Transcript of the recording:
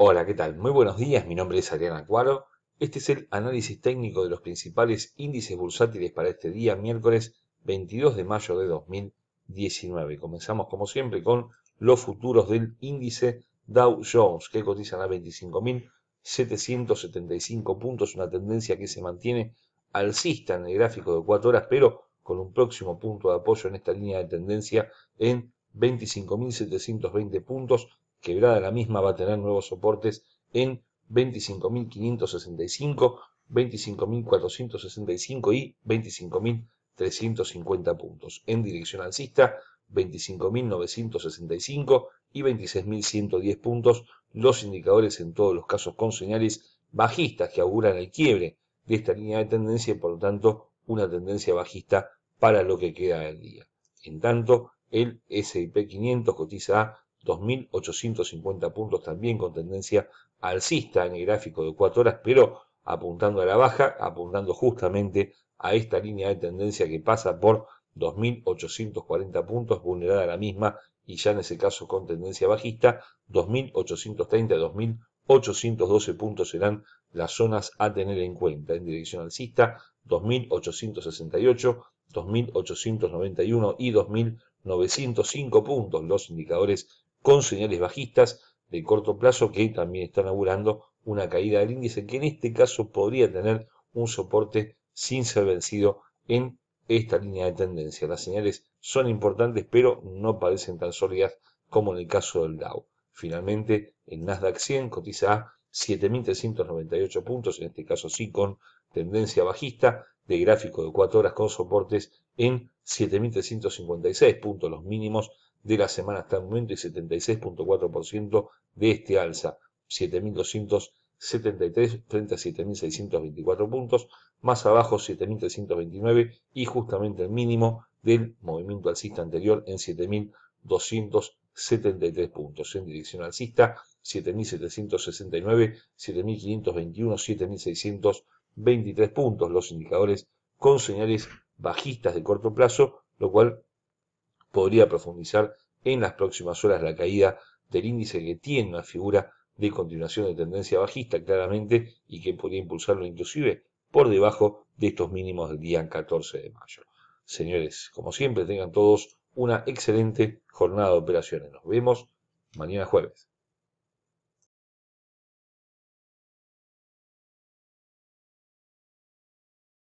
Hola, ¿qué tal? Muy buenos días, mi nombre es Ariana Cuaro. Este es el análisis técnico de los principales índices bursátiles para este día, miércoles 22 de mayo de 2019. Comenzamos como siempre con los futuros del índice Dow Jones, que cotizan a 25.775 puntos, una tendencia que se mantiene alcista en el gráfico de 4 horas, pero con un próximo punto de apoyo en esta línea de tendencia en 25.720 puntos, quebrada la misma va a tener nuevos soportes en 25.565, 25.465 y 25.350 puntos. En dirección alcista, 25.965 y 26.110 puntos, los indicadores en todos los casos con señales bajistas que auguran el quiebre de esta línea de tendencia y por lo tanto una tendencia bajista para lo que queda del día. En tanto, el S&P 500 cotiza a 2.850 puntos también con tendencia alcista en el gráfico de 4 horas, pero apuntando a la baja, apuntando justamente a esta línea de tendencia que pasa por 2.840 puntos, vulnerada a la misma y ya en ese caso con tendencia bajista, 2.830, 2.812 puntos serán las zonas a tener en cuenta en dirección alcista, 2.868, 2.891 y 2.905 puntos los indicadores con señales bajistas de corto plazo que también están augurando una caída del índice, que en este caso podría tener un soporte sin ser vencido en esta línea de tendencia. Las señales son importantes, pero no parecen tan sólidas como en el caso del Dow. Finalmente, el Nasdaq 100 cotiza a 7.398 puntos, en este caso sí con tendencia bajista, de gráfico de 4 horas con soportes en 7.356 puntos, los mínimos de la semana hasta el momento y 76.4% de este alza, 7.273 frente a 7.624 puntos, más abajo 7.329 y justamente el mínimo del movimiento alcista anterior en 7.273 puntos. En dirección alcista, 7.769, 7.521, 7.623 puntos los indicadores con señales bajistas de corto plazo, lo cual podría profundizar en las próximas horas la caída del índice que tiene una figura de continuación de tendencia bajista claramente y que podría impulsarlo inclusive por debajo de estos mínimos del día 14 de mayo. Señores, como siempre, tengan todos una excelente jornada de operaciones. Nos vemos mañana jueves.